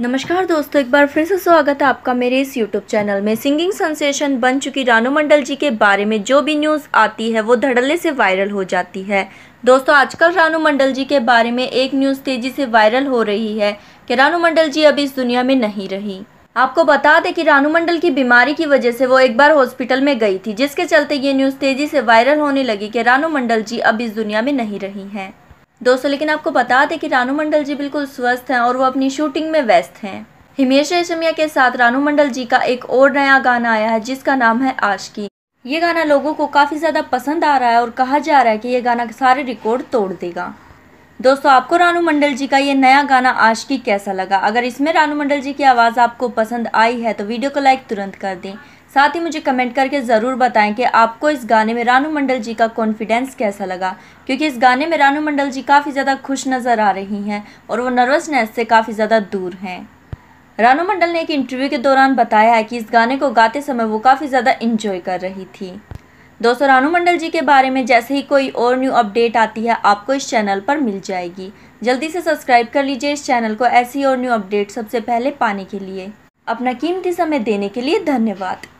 नमस्कार दोस्तों एक बार फिर से स्वागत है आपका मेरे इस यूट्यूब चैनल में सिंगिंग सेंसेशन बन चुकी रानू मंडल जी के बारे में जो भी न्यूज़ आती है वो धड़ल्ले से वायरल हो जाती है दोस्तों आजकल रानू मंडल जी के बारे में एक न्यूज़ तेज़ी से वायरल हो रही है कि रानू मंडल जी अब इस दुनिया में नहीं रही आपको बता दें कि रानू मंडल की बीमारी की वजह से वो एक बार हॉस्पिटल में गई थी जिसके चलते ये न्यूज़ तेज़ी से वायरल होने लगी कि रानू मंडल जी अब इस दुनिया में नहीं रही हैं दोस्तों लेकिन आपको बता दें कि रानू मंडल जी बिल्कुल स्वस्थ हैं और वो अपनी शूटिंग में व्यस्त हैं हिमेश रेशमिया के साथ रानू मंडल जी का एक और नया गाना आया है जिसका नाम है आशकी ये गाना लोगों को काफ़ी ज़्यादा पसंद आ रहा है और कहा जा रहा है कि ये गाना सारे रिकॉर्ड तोड़ देगा दोस्तों आपको रानू मंडल जी का ये नया गाना आशकी कैसा लगा अगर इसमें रानू मंडल जी की आवाज़ आपको पसंद आई है तो वीडियो को लाइक तुरंत कर दें साथ ही मुझे कमेंट करके ज़रूर बताएं कि आपको इस गाने में रानू मंडल जी का कॉन्फिडेंस कैसा लगा क्योंकि इस गाने में रानू मंडल जी काफ़ी ज़्यादा खुश नज़र आ रही हैं और वो नर्वसनेस से काफ़ी ज़्यादा दूर हैं रानू मंडल ने एक इंटरव्यू के दौरान बताया है कि इस गाने को गाते समय वो काफ़ी ज़्यादा इंजॉय कर रही थी दोस्तों रानू मंडल जी के बारे में जैसे ही कोई और न्यू अपडेट आती है आपको इस चैनल पर मिल जाएगी जल्दी से सब्सक्राइब कर लीजिए इस चैनल को ऐसी और न्यू अपडेट सबसे पहले पाने के लिए अपना कीमती समय देने के लिए धन्यवाद